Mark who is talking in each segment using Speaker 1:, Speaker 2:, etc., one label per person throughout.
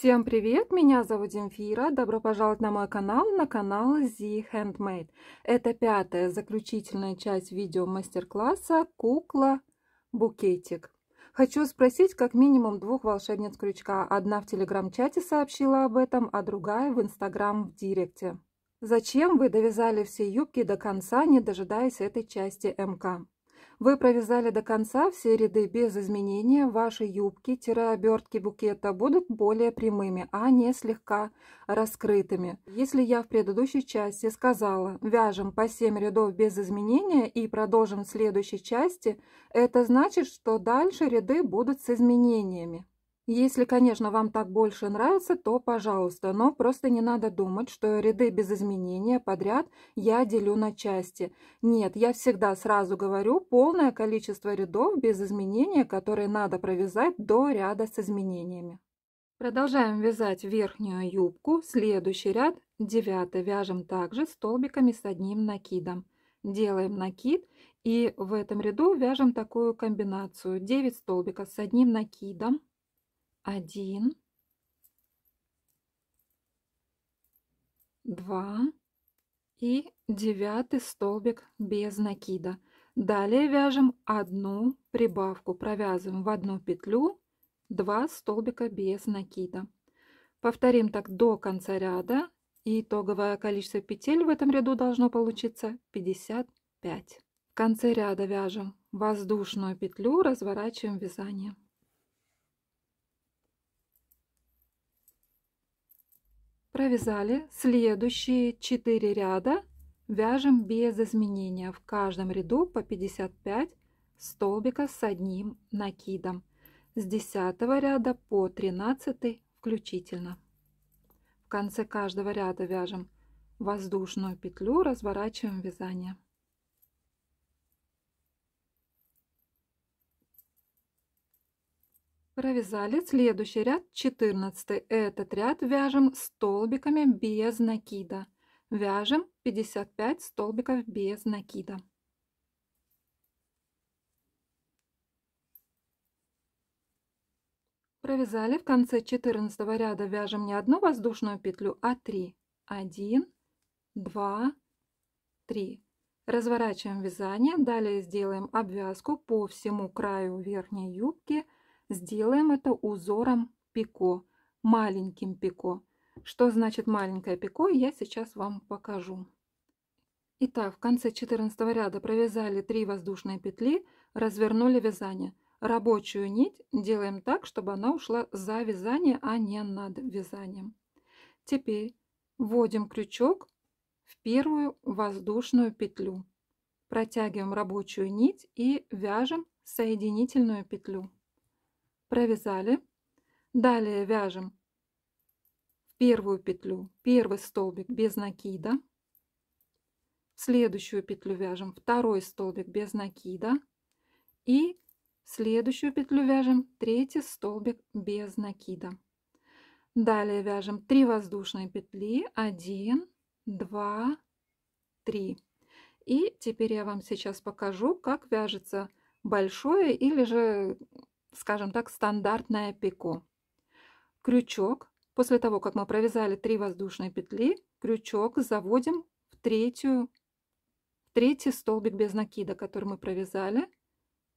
Speaker 1: Всем привет! Меня зовут Земфира. Добро пожаловать на мой канал, на канал The Handmade. Это пятая, заключительная часть видео мастер-класса «Кукла Букетик». Хочу спросить как минимум двух волшебниц крючка. Одна в телеграм-чате сообщила об этом, а другая в инстаграм в директе. Зачем вы довязали все юбки до конца, не дожидаясь этой части МК? Вы провязали до конца все ряды без изменения. Ваши юбки-обертки букета будут более прямыми, а не слегка раскрытыми. Если я в предыдущей части сказала «вяжем по 7 рядов без изменения» и продолжим в следующей части, это значит, что дальше ряды будут с изменениями. Если, конечно, вам так больше нравится, то пожалуйста, но просто не надо думать, что ряды без изменения подряд я делю на части. Нет, я всегда сразу говорю полное количество рядов без изменения, которые надо провязать до ряда с изменениями. Продолжаем вязать верхнюю юбку, следующий ряд 9 вяжем также столбиками с одним накидом. Делаем накид и в этом ряду вяжем такую комбинацию 9 столбиков с одним накидом один, два и девятый столбик без накида. Далее вяжем одну прибавку, провязываем в одну петлю 2 столбика без накида. Повторим так до конца ряда. И итоговое количество петель в этом ряду должно получиться 55. В конце ряда вяжем воздушную петлю, разворачиваем вязание. Провязали следующие 4 ряда, вяжем без изменения в каждом ряду по 55 столбиков с одним накидом с 10 ряда по 13 включительно. В конце каждого ряда вяжем воздушную петлю, разворачиваем вязание. Провязали следующий ряд, 14. Этот ряд вяжем столбиками без накида. Вяжем 55 столбиков без накида. Провязали в конце 14 ряда вяжем не одну воздушную петлю, а 3. 1, 2, 3. Разворачиваем вязание, далее сделаем обвязку по всему краю верхней юбки – Сделаем это узором пико, маленьким пико. Что значит маленькое пико, я сейчас вам покажу. Итак, в конце 14 ряда провязали 3 воздушные петли, развернули вязание. Рабочую нить делаем так, чтобы она ушла за вязание, а не над вязанием. Теперь вводим крючок в первую воздушную петлю. Протягиваем рабочую нить и вяжем соединительную петлю провязали. Далее вяжем первую петлю, первый столбик без накида. В следующую петлю вяжем второй столбик без накида. И в следующую петлю вяжем третий столбик без накида. Далее вяжем 3 воздушные петли. 1, 2, 3. И теперь я вам сейчас покажу, как вяжется большое или же скажем так, стандартное пико. Крючок, после того, как мы провязали 3 воздушные петли, крючок заводим в третью, в третий столбик без накида, который мы провязали,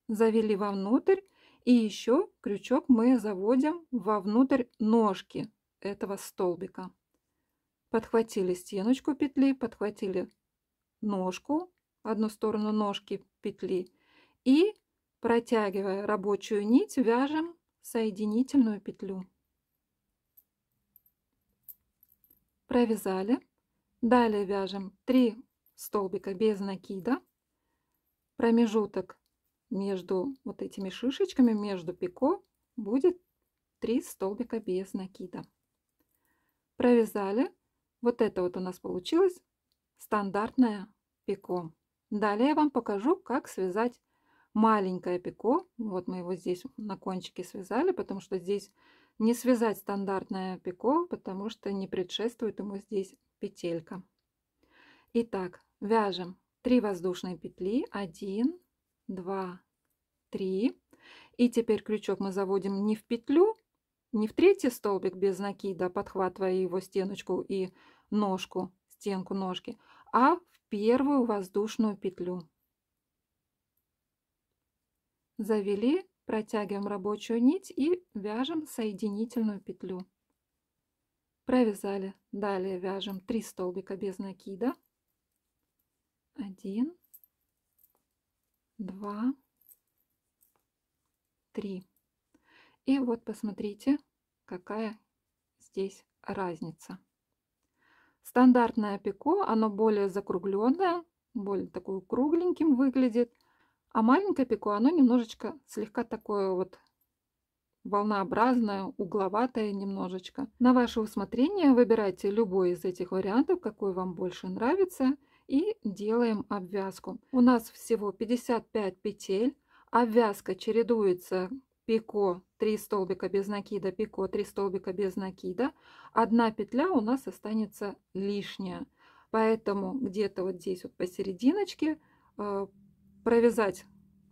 Speaker 1: завели вовнутрь, и еще крючок мы заводим вовнутрь ножки этого столбика. Подхватили стеночку петли, подхватили ножку, одну сторону ножки петли и Протягивая рабочую нить, вяжем соединительную петлю. Провязали. Далее вяжем 3 столбика без накида. Промежуток между вот этими шишечками, между пико, будет 3 столбика без накида. Провязали. Вот это вот у нас получилось стандартное пико. Далее я вам покажу, как связать маленькое пико. Вот мы его здесь на кончике связали, потому что здесь не связать стандартное пико, потому что не предшествует ему здесь петелька. Итак, вяжем 3 воздушные петли, 1, 2, 3. И теперь крючок мы заводим не в петлю, не в третий столбик без накида, подхватывая его стеночку и ножку, стенку ножки, а в первую воздушную петлю. Завели, протягиваем рабочую нить и вяжем соединительную петлю. Провязали. Далее вяжем 3 столбика без накида. 1, 2, 3. И вот посмотрите, какая здесь разница. Стандартное пико, оно более закругленное, более такое кругленьким выглядит. А маленькое пико, оно немножечко слегка такое вот волнообразное, угловатое немножечко. На ваше усмотрение выбирайте любой из этих вариантов, какой вам больше нравится, и делаем обвязку. У нас всего 55 петель. Обвязка чередуется пико 3 столбика без накида, пико 3 столбика без накида. Одна петля у нас останется лишняя. Поэтому где-то вот здесь вот посерединочке э, провязать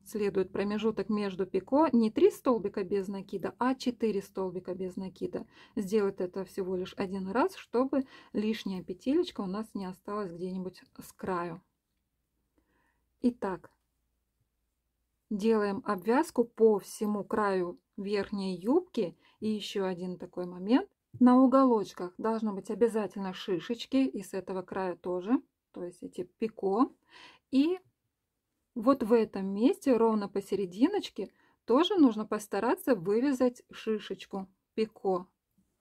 Speaker 1: следует промежуток между пико не 3 столбика без накида, а 4 столбика без накида. Сделать это всего лишь один раз, чтобы лишняя петелечка у нас не осталась где-нибудь с краю. Итак, делаем обвязку по всему краю верхней юбки. И еще один такой момент. На уголочках должно быть обязательно шишечки, и с этого края тоже, то есть эти пико. И вот в этом месте, ровно посерединочке, тоже нужно постараться вывязать шишечку пико.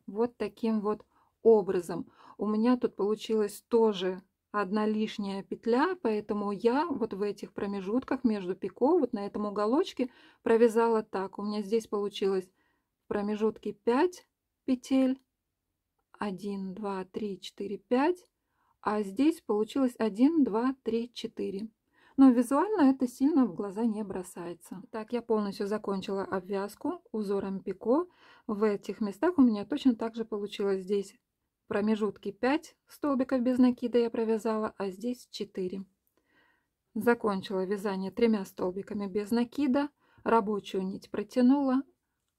Speaker 1: Вот таким вот образом. У меня тут получилось тоже одна лишняя петля, поэтому я вот в этих промежутках между пико, вот на этом уголочке провязала так. У меня здесь получилось в промежутке 5 петель, 1, 2, 3, 4, 5, а здесь получилось 1, 2, 3, 4 но визуально это сильно в глаза не бросается. Так, я полностью закончила обвязку узором пико. В этих местах у меня точно так же получилось здесь промежутки 5 столбиков без накида я провязала, а здесь 4. Закончила вязание тремя столбиками без накида, рабочую нить протянула,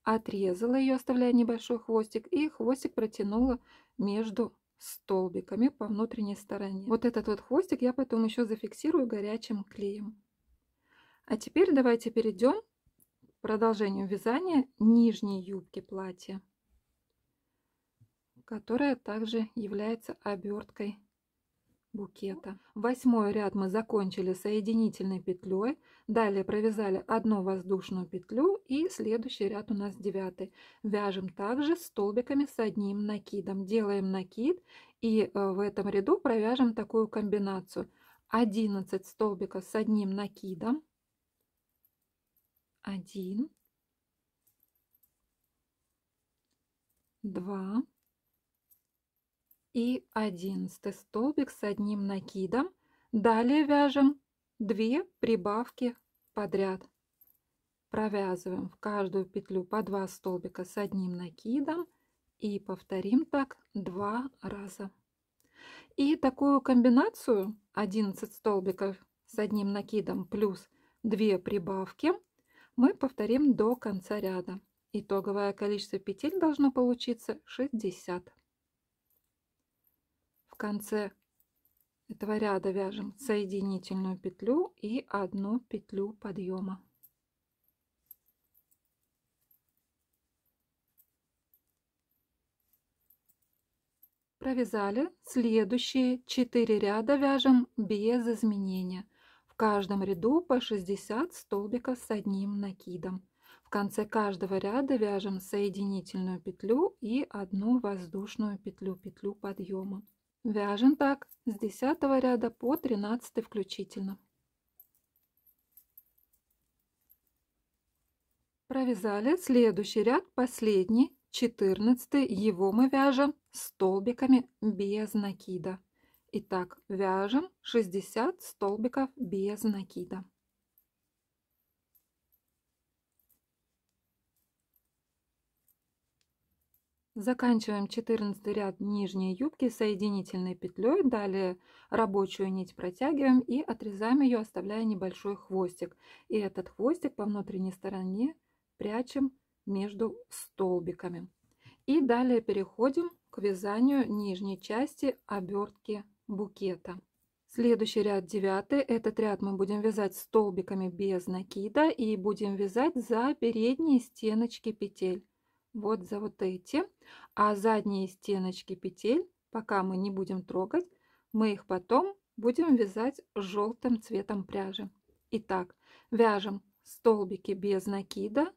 Speaker 1: отрезала ее, оставляя небольшой хвостик, и хвостик протянула между столбиками по внутренней стороне. Вот этот вот хвостик я потом еще зафиксирую горячим клеем. А теперь давайте перейдем к продолжению вязания нижней юбки платья, которая также является оберткой ну, букета. Восьмой ряд мы закончили соединительной петлей, далее провязали одну воздушную петлю и следующий ряд у нас девятый. Вяжем также столбиками с одним накидом. Делаем накид и э, в этом ряду провяжем такую комбинацию. 11 столбиков с одним накидом, 1, 2, и 11 столбик с одним накидом. Далее вяжем 2 прибавки подряд. Провязываем в каждую петлю по 2 столбика с одним накидом и повторим так 2 раза. И такую комбинацию 11 столбиков с одним накидом плюс 2 прибавки мы повторим до конца ряда. Итоговое количество петель должно получиться 60 конце этого ряда вяжем соединительную петлю и одну петлю подъема провязали следующие 4 ряда вяжем без изменения в каждом ряду по 60 столбиков с одним накидом в конце каждого ряда вяжем соединительную петлю и одну воздушную петлю петлю подъема Вяжем так с 10 ряда по 13 включительно. Провязали следующий ряд, последний, 14, его мы вяжем столбиками без накида. Итак, вяжем 60 столбиков без накида. Заканчиваем 14 ряд нижней юбки соединительной петлей, далее рабочую нить протягиваем и отрезаем ее, оставляя небольшой хвостик. И этот хвостик по внутренней стороне прячем между столбиками. И далее переходим к вязанию нижней части обертки букета. Следующий ряд девятый. Этот ряд мы будем вязать столбиками без накида и будем вязать за передние стеночки петель вот за вот эти. А задние стеночки петель, пока мы не будем трогать, мы их потом будем вязать желтым цветом пряжи. Итак, вяжем столбики без накида.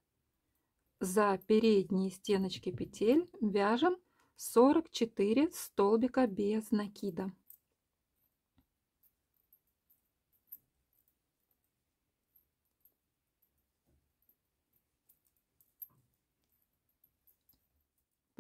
Speaker 1: За передние стеночки петель вяжем 44 столбика без накида.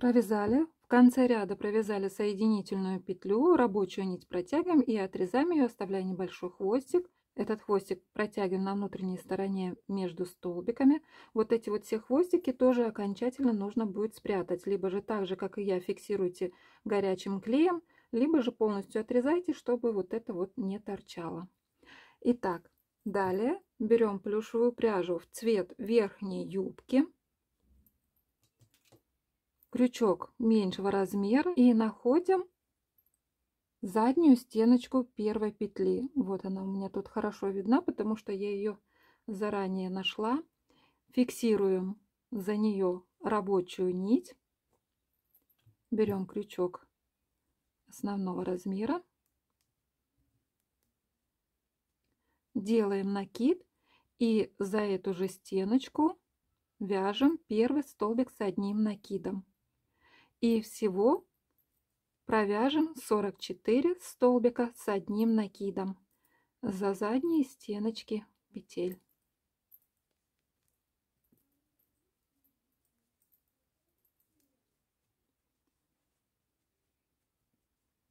Speaker 1: Провязали. В конце ряда провязали соединительную петлю, рабочую нить протягиваем и отрезаем ее, оставляя небольшой хвостик. Этот хвостик протягиваем на внутренней стороне между столбиками. Вот эти вот все хвостики тоже окончательно нужно будет спрятать. Либо же так же, как и я, фиксируйте горячим клеем, либо же полностью отрезайте, чтобы вот это вот не торчало. Итак, далее берем плюшевую пряжу в цвет верхней юбки крючок меньшего размера и находим заднюю стеночку первой петли. Вот она у меня тут хорошо видна, потому что я ее заранее нашла. Фиксируем за нее рабочую нить. Берем крючок основного размера. Делаем накид и за эту же стеночку вяжем первый столбик с одним накидом и всего провяжем 44 столбика с одним накидом за задние стеночки петель.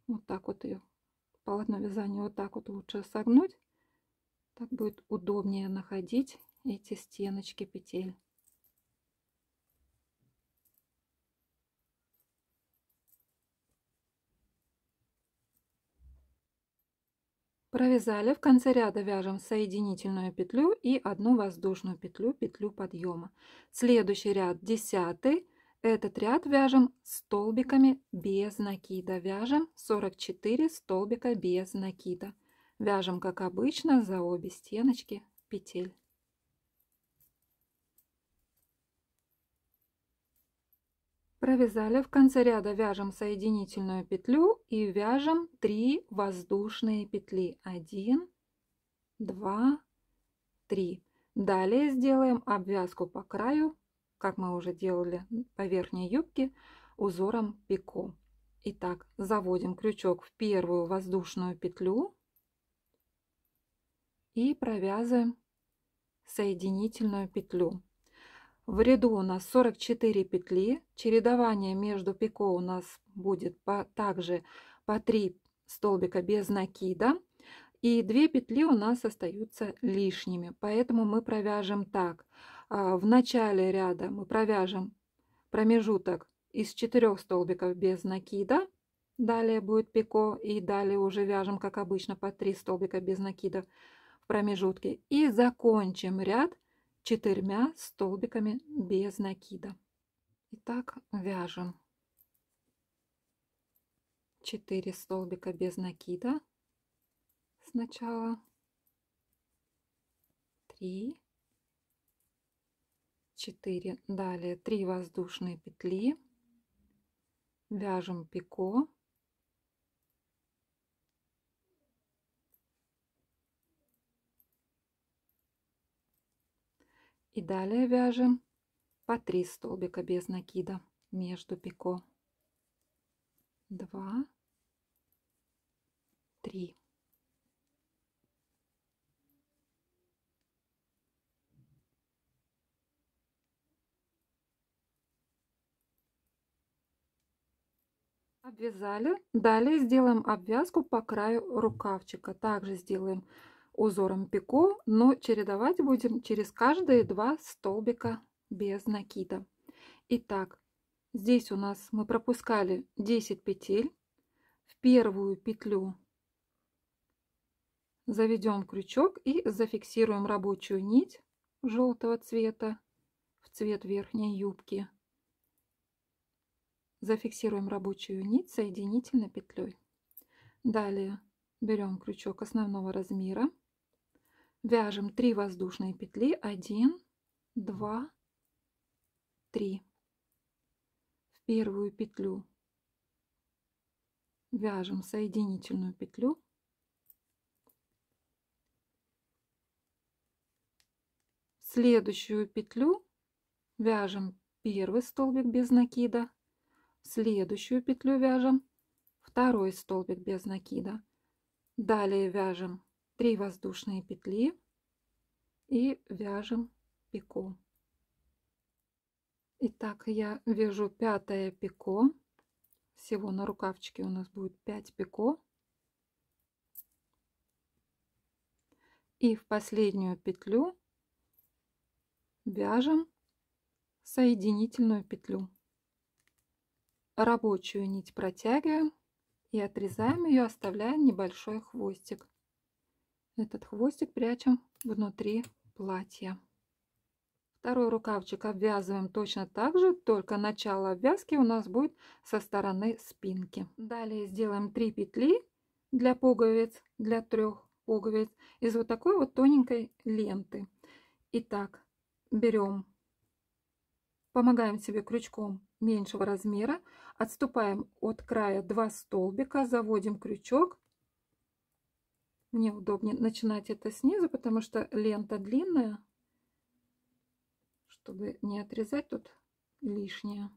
Speaker 1: Вот так вот ее полотно вязания вот так вот лучше согнуть. Так будет удобнее находить эти стеночки петель. Провязали, в конце ряда вяжем соединительную петлю и одну воздушную петлю, петлю подъема. Следующий ряд, десятый, этот ряд вяжем столбиками без накида. Вяжем 44 столбика без накида. Вяжем, как обычно, за обе стеночки петель. Провязали в конце ряда вяжем соединительную петлю и вяжем 3 воздушные петли 1 2 3 далее сделаем обвязку по краю как мы уже делали по верхней юбке узором пико Итак, заводим крючок в первую воздушную петлю и провязываем соединительную петлю в ряду у нас 44 петли, чередование между пико у нас будет по, также по 3 столбика без накида, и 2 петли у нас остаются лишними, поэтому мы провяжем так. А, в начале ряда мы провяжем промежуток из 4 столбиков без накида, далее будет пико, и далее уже вяжем, как обычно, по 3 столбика без накида в промежутке, и закончим ряд четырьмя столбиками без накида. Итак, вяжем 4 столбика без накида сначала 3 4 далее 3 воздушные петли вяжем пико И далее вяжем по 3 столбика без накида между пико. 2, 3. Обвязали. Далее сделаем обвязку по краю рукавчика. Также сделаем узором пико, но чередовать будем через каждые два столбика без накида. Итак, здесь у нас мы пропускали 10 петель. В первую петлю заведем крючок и зафиксируем рабочую нить желтого цвета в цвет верхней юбки. Зафиксируем рабочую нить соединительной петлей. Далее берем крючок основного размера Вяжем 3 воздушные петли. 1, 2, 3. В первую петлю вяжем соединительную петлю. В следующую петлю вяжем первый столбик без накида. В следующую петлю вяжем второй столбик без накида. Далее вяжем 3 воздушные петли и вяжем пико Итак, я вяжу пятое пико. Всего на рукавчике у нас будет 5 пико. И в последнюю петлю вяжем соединительную петлю. Рабочую нить протягиваем и отрезаем ее, оставляя небольшой хвостик этот хвостик прячем внутри платья. Второй рукавчик обвязываем точно так же, только начало обвязки у нас будет со стороны спинки. Далее сделаем 3 петли для пуговиц, для трех пуговиц из вот такой вот тоненькой ленты. Итак, берем, помогаем себе крючком меньшего размера, отступаем от края 2 столбика, заводим крючок мне удобнее начинать это снизу, потому что лента длинная, чтобы не отрезать тут лишнее.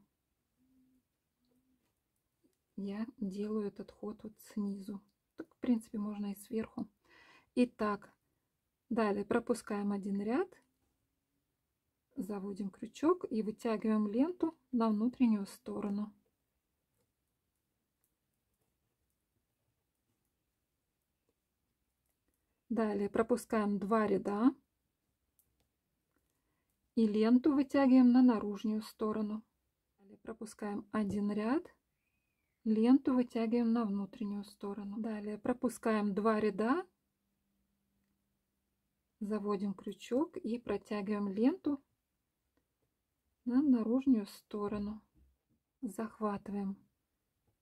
Speaker 1: Я делаю этот ход вот снизу. Так, в принципе, можно и сверху. Итак, далее пропускаем один ряд, заводим крючок и вытягиваем ленту на внутреннюю сторону. Далее пропускаем два ряда и ленту вытягиваем на наружную сторону. Далее пропускаем один ряд, ленту вытягиваем на внутреннюю сторону. Далее пропускаем два ряда, заводим крючок и протягиваем ленту на наружную сторону. Захватываем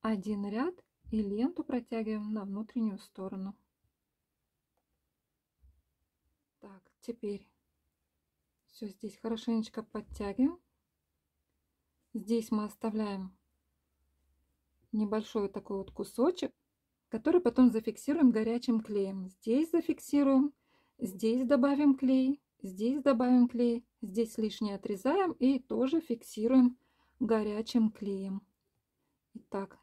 Speaker 1: один ряд и ленту протягиваем на внутреннюю сторону. Так, теперь все здесь хорошенечко подтягиваем. Здесь мы оставляем небольшой такой вот кусочек, который потом зафиксируем горячим клеем. Здесь зафиксируем, здесь добавим клей, здесь добавим клей, здесь лишнее отрезаем и тоже фиксируем горячим клеем. Итак,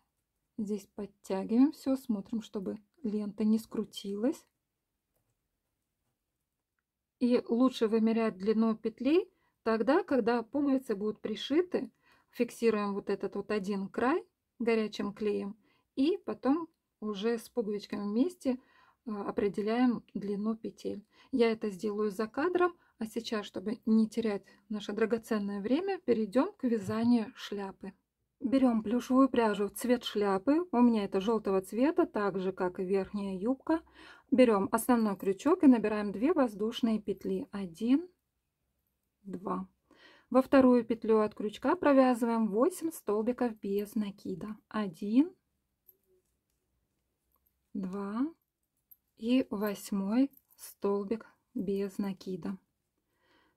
Speaker 1: здесь подтягиваем все, смотрим, чтобы лента не скрутилась. И лучше вымерять длину петли тогда, когда пуговицы будут пришиты. Фиксируем вот этот вот один край горячим клеем. И потом уже с пуговичками вместе а, определяем длину петель. Я это сделаю за кадром, а сейчас, чтобы не терять наше драгоценное время, перейдем к вязанию шляпы. Берем плюшевую пряжу в цвет шляпы, у меня это желтого цвета, так же как и верхняя юбка. Берем основной крючок и набираем 2 воздушные петли. 1, 2. Во вторую петлю от крючка провязываем 8 столбиков без накида. 1, 2 и восьмой столбик без накида.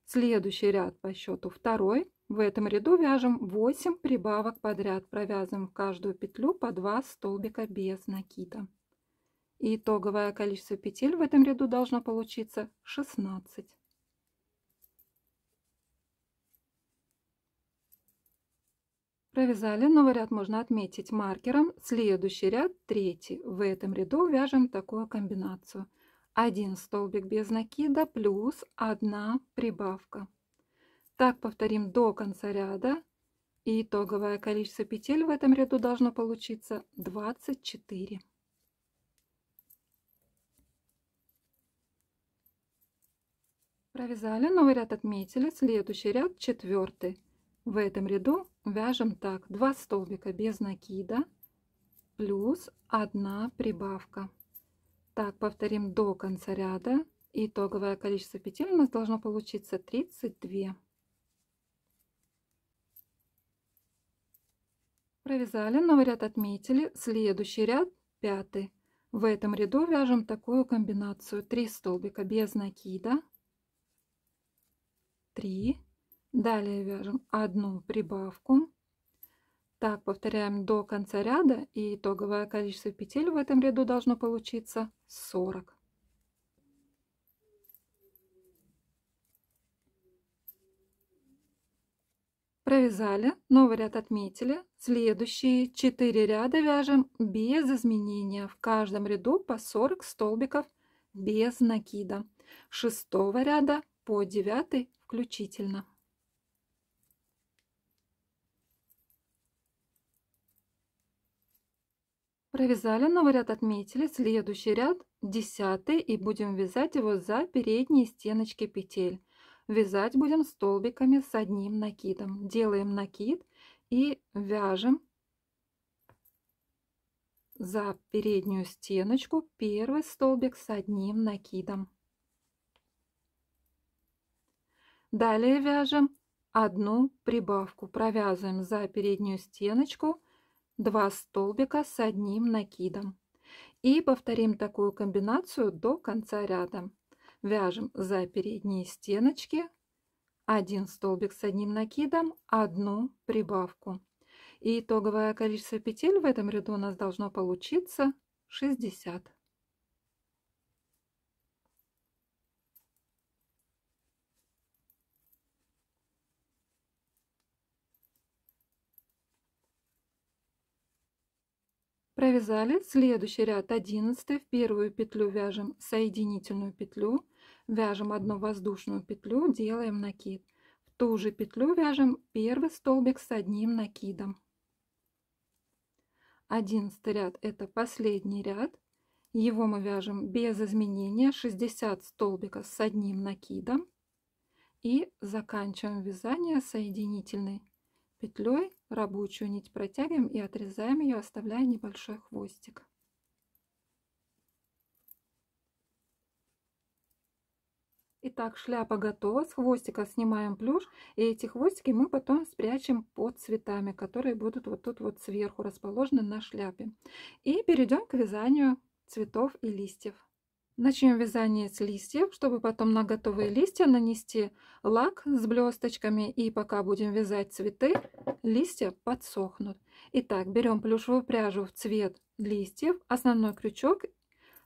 Speaker 1: Следующий ряд по счету второй. В этом ряду вяжем 8 прибавок подряд. Провязываем в каждую петлю по 2 столбика без накида. И итоговое количество петель в этом ряду должно получиться 16. Провязали, новый ряд можно отметить маркером. Следующий ряд, третий. В этом ряду вяжем такую комбинацию. один столбик без накида плюс одна прибавка. Так повторим до конца ряда. И итоговое количество петель в этом ряду должно получиться 24. Провязали, новый ряд отметили, следующий ряд четвертый. В этом ряду вяжем так, 2 столбика без накида, плюс 1 прибавка. Так, повторим до конца ряда. Итоговое количество петель у нас должно получиться 32. Провязали, новый ряд отметили, следующий ряд пятый. В этом ряду вяжем такую комбинацию 3 столбика без накида, 3. Далее вяжем одну прибавку. Так, повторяем до конца ряда, и итоговое количество петель в этом ряду должно получиться 40. Провязали, новый ряд отметили. Следующие 4 ряда вяжем без изменения. В каждом ряду по 40 столбиков без накида. Шестого ряда по 9 включительно. Провязали новый ряд, отметили следующий ряд, десятый, и будем вязать его за передние стеночки петель. Вязать будем столбиками с одним накидом. Делаем накид и вяжем за переднюю стеночку первый столбик с одним накидом. Далее вяжем одну прибавку. Провязываем за переднюю стеночку 2 столбика с одним накидом. И повторим такую комбинацию до конца ряда. Вяжем за передние стеночки 1 столбик с одним накидом, одну прибавку. И итоговое количество петель в этом ряду у нас должно получиться 60. Провязали следующий ряд 11 в первую петлю вяжем соединительную петлю вяжем одну воздушную петлю делаем накид в ту же петлю вяжем первый столбик с одним накидом 11 ряд это последний ряд его мы вяжем без изменения 60 столбиков с одним накидом и заканчиваем вязание соединительной петлей рабочую нить протягиваем и отрезаем ее, оставляя небольшой хвостик. Итак, шляпа готова. С хвостика снимаем плюш. И эти хвостики мы потом спрячем под цветами, которые будут вот тут вот сверху расположены на шляпе. И перейдем к вязанию цветов и листьев. Начнем вязание с листьев, чтобы потом на готовые листья нанести лак с блесточками. И пока будем вязать цветы, листья подсохнут. Итак, берем плюшевую пряжу в цвет листьев, основной крючок.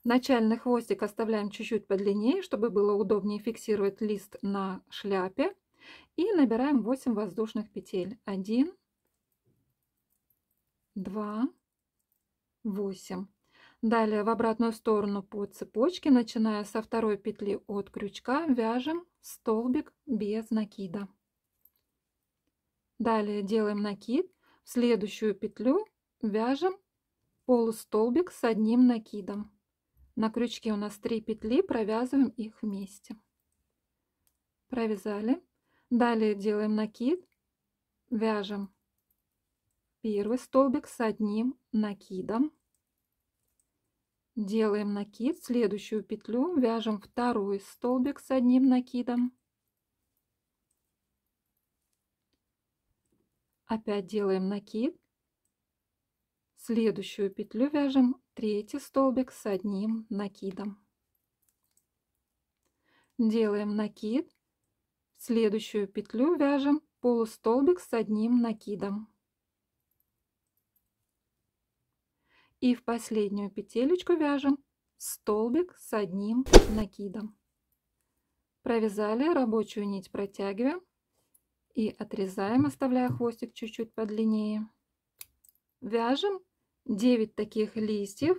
Speaker 1: Начальный хвостик оставляем чуть-чуть подлиннее, чтобы было удобнее фиксировать лист на шляпе. И набираем 8 воздушных петель. 1, 2, 8. Далее в обратную сторону по цепочке, начиная со второй петли от крючка, вяжем столбик без накида. Далее делаем накид, в следующую петлю вяжем полустолбик с одним накидом. На крючке у нас 3 петли, провязываем их вместе. Провязали. Далее делаем накид, вяжем первый столбик с одним накидом Делаем накид, следующую петлю, вяжем второй столбик с одним накидом. Опять делаем накид, следующую петлю вяжем третий столбик с одним накидом. Делаем накид, следующую петлю вяжем полустолбик с одним накидом. и в последнюю петелечку вяжем столбик с одним накидом. Провязали, рабочую нить протягиваем и отрезаем, оставляя хвостик чуть-чуть подлиннее. Вяжем 9 таких листьев.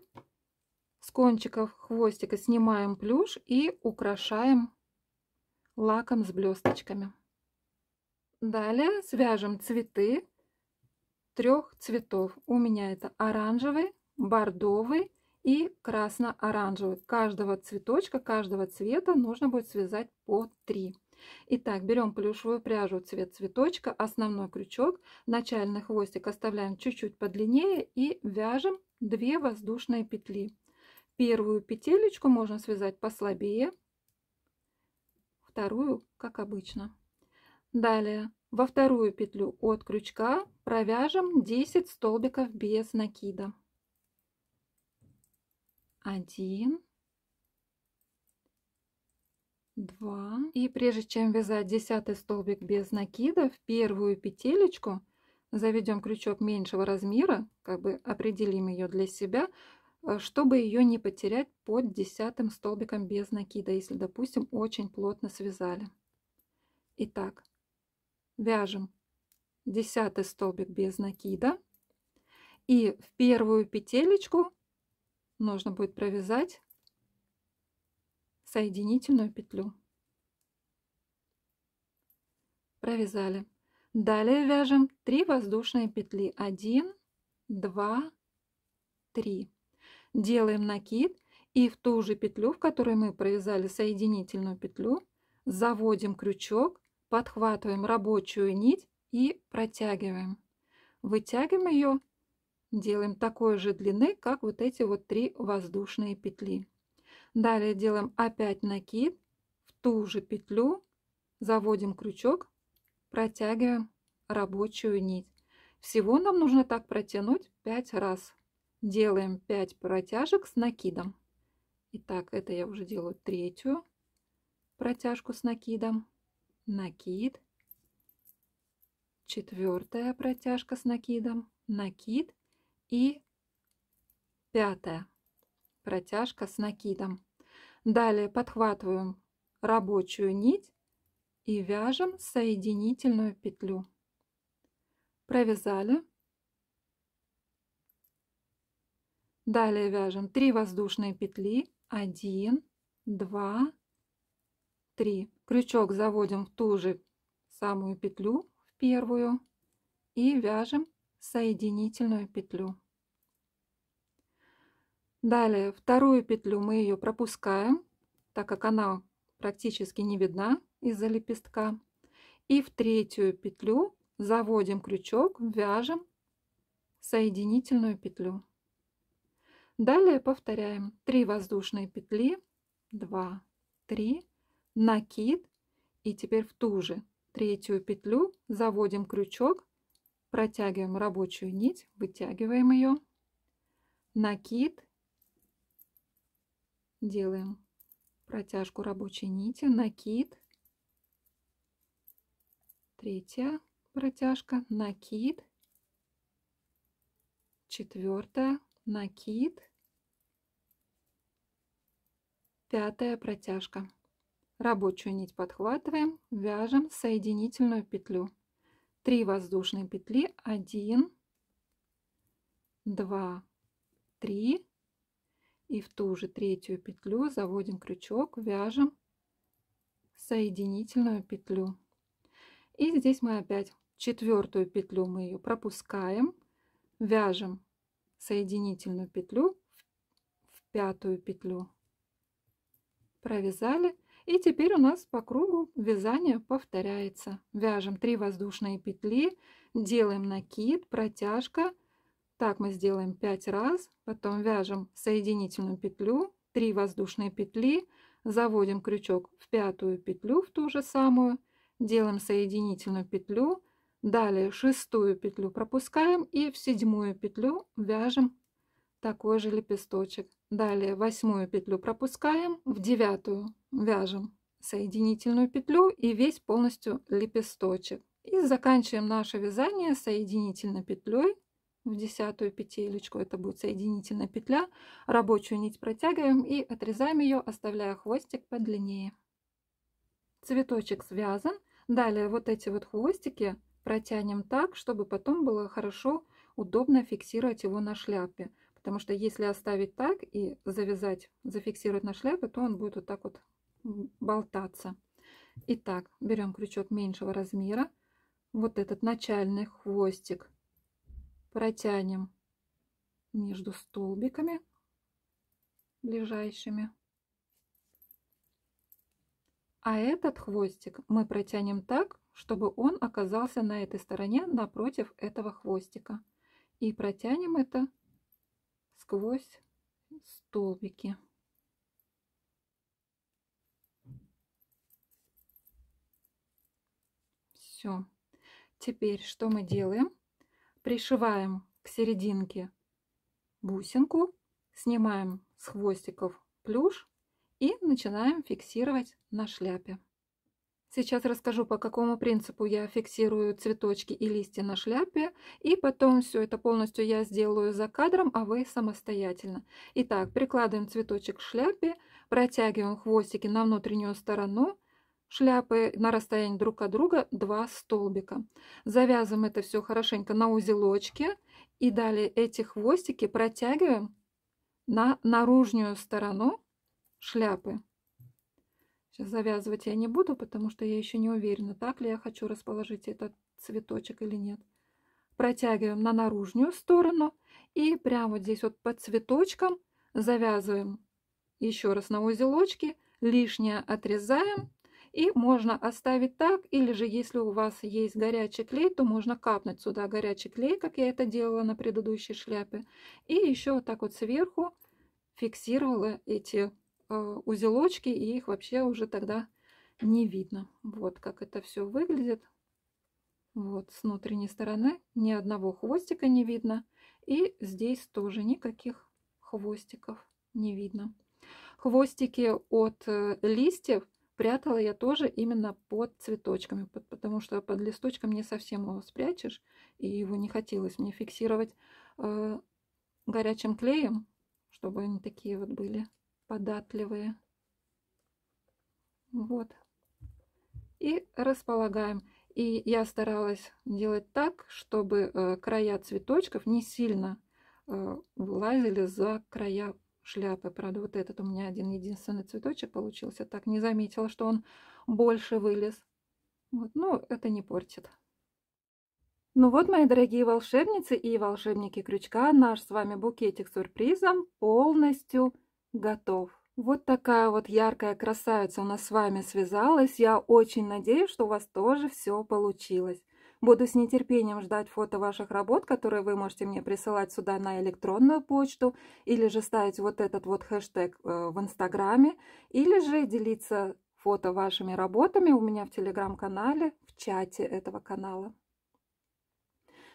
Speaker 1: С кончиков хвостика снимаем плюш и украшаем лаком с блесточками. Далее свяжем цветы трех цветов. У меня это оранжевый, бордовый и красно-оранжевый. Каждого цветочка, каждого цвета нужно будет связать по 3. Итак, берем плюшевую пряжу цвет цветочка, основной крючок, начальный хвостик оставляем чуть-чуть подлиннее и вяжем 2 воздушные петли. Первую петелечку можно связать послабее, вторую, как обычно. Далее во вторую петлю от крючка провяжем 10 столбиков без накида. 1, 2. И прежде чем вязать 10 столбик без накида, в первую петелечку заведем крючок меньшего размера, как бы определим ее для себя, э, чтобы ее не потерять под десятым столбиком без накида, если, допустим, очень плотно связали. Итак, вяжем десятый столбик без накида и в первую петелечку нужно будет провязать соединительную петлю. Провязали. Далее вяжем 3 воздушные петли. 1, 2, 3. Делаем накид и в ту же петлю, в которой мы провязали соединительную петлю, заводим крючок, подхватываем рабочую нить и протягиваем. Вытягиваем ее делаем такой же длины, как вот эти вот три воздушные петли. Далее делаем опять накид в ту же петлю, заводим крючок, протягиваем рабочую нить. Всего нам нужно так протянуть 5 раз. Делаем 5 протяжек с накидом. Итак, это я уже делаю третью протяжку с накидом. Накид. Четвертая протяжка с накидом. Накид. И пятая протяжка с накидом. Далее подхватываем рабочую нить и вяжем соединительную петлю. Провязали. Далее вяжем 3 воздушные петли. 1, 2, 3. Крючок заводим в ту же самую петлю, в первую, и вяжем соединительную петлю. Далее вторую петлю мы ее пропускаем, так как она практически не видна из-за лепестка. И в третью петлю заводим крючок, вяжем соединительную петлю. Далее повторяем 3 воздушные петли, 2, 3, накид и теперь в ту же третью петлю заводим крючок, Протягиваем рабочую нить, вытягиваем ее, накид, делаем протяжку рабочей нити, накид, третья протяжка, накид, четвертая, накид, пятая протяжка. Рабочую нить подхватываем, вяжем соединительную петлю. 3 воздушные петли 1 2 3 и в ту же третью петлю заводим крючок вяжем соединительную петлю и здесь мы опять четвертую петлю мы ее пропускаем вяжем соединительную петлю в пятую петлю провязали и теперь у нас по кругу вязание повторяется. Вяжем 3 воздушные петли, делаем накид, протяжка. Так мы сделаем 5 раз, потом вяжем соединительную петлю, 3 воздушные петли, заводим крючок в пятую петлю, в ту же самую, делаем соединительную петлю, далее шестую петлю пропускаем и в седьмую петлю вяжем такой же лепесточек. Далее восьмую петлю пропускаем, в девятую вяжем соединительную петлю и весь полностью лепесточек и заканчиваем наше вязание соединительной петлей в десятую петелечку это будет соединительная петля рабочую нить протягиваем и отрезаем ее оставляя хвостик подлиннее цветочек связан далее вот эти вот хвостики протянем так чтобы потом было хорошо удобно фиксировать его на шляпе потому что если оставить так и завязать зафиксировать на шляпе то он будет вот так вот болтаться. Итак, берем крючок меньшего размера, вот этот начальный хвостик протянем между столбиками ближайшими. А этот хвостик мы протянем так, чтобы он оказался на этой стороне напротив этого хвостика. И протянем это сквозь столбики. все теперь что мы делаем пришиваем к серединке бусинку снимаем с хвостиков плюш и начинаем фиксировать на шляпе Сейчас расскажу, по какому принципу я фиксирую цветочки и листья на шляпе, и потом все это полностью я сделаю за кадром, а вы самостоятельно. Итак, прикладываем цветочек к шляпе, протягиваем хвостики на внутреннюю сторону шляпы на расстоянии друг от друга два столбика. Завязываем это все хорошенько на узелочке и далее эти хвостики протягиваем на наружную сторону шляпы. Сейчас завязывать я не буду, потому что я еще не уверена, так ли я хочу расположить этот цветочек или нет. Протягиваем на наружную сторону и прямо вот здесь вот под цветочком завязываем еще раз на узелочке, лишнее отрезаем и можно оставить так, или же если у вас есть горячий клей, то можно капнуть сюда горячий клей, как я это делала на предыдущей шляпе. И еще вот так вот сверху фиксировала эти э, узелочки, и их вообще уже тогда не видно. Вот как это все выглядит. Вот с внутренней стороны ни одного хвостика не видно. И здесь тоже никаких хвостиков не видно. Хвостики от э, листьев – прятала я тоже именно под цветочками, потому что под листочком не совсем его спрячешь, и его не хотелось мне фиксировать э, горячим клеем, чтобы они такие вот были податливые. Вот. И располагаем. И я старалась делать так, чтобы э, края цветочков не сильно э, влазили за края шляпы. Правда, вот этот у меня один единственный цветочек получился. Так, не заметила, что он больше вылез. Вот, ну, это не портит. Ну вот, мои дорогие волшебницы и волшебники крючка, наш с вами букетик сюрпризом полностью готов. Вот такая вот яркая красавица у нас с вами связалась. Я очень надеюсь, что у вас тоже все получилось. Буду с нетерпением ждать фото ваших работ, которые вы можете мне присылать сюда на электронную почту, или же ставить вот этот вот хэштег э, в Инстаграме, или же делиться фото вашими работами у меня в Телеграм-канале, в чате этого канала.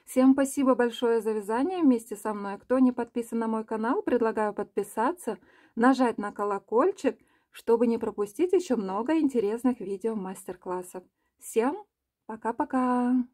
Speaker 1: Всем спасибо большое за вязание вместе со мной. Кто не подписан на мой канал, предлагаю подписаться, нажать на колокольчик, чтобы не пропустить еще много интересных видео мастер-классов. Всем пока-пока!